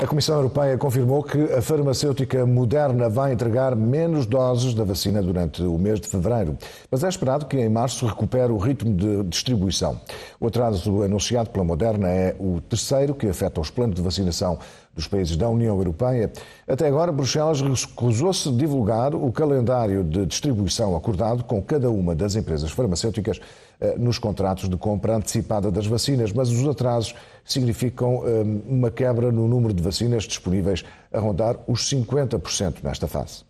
A Comissão Europeia confirmou que a farmacêutica Moderna vai entregar menos doses da vacina durante o mês de fevereiro, mas é esperado que em março recupere o ritmo de distribuição. O atraso anunciado pela Moderna é o terceiro que afeta os planos de vacinação dos países da União Europeia. Até agora, Bruxelas recusou-se divulgar o calendário de distribuição acordado com cada uma das empresas farmacêuticas eh, nos contratos de compra antecipada das vacinas, mas os atrasos significam eh, uma quebra no número de vacinas disponíveis a rondar os 50% nesta fase.